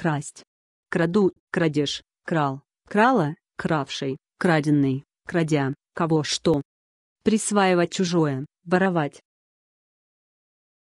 красть. Краду, крадешь, крал, крала, кравший, краденный, крадя, кого что. Присваивать чужое, воровать,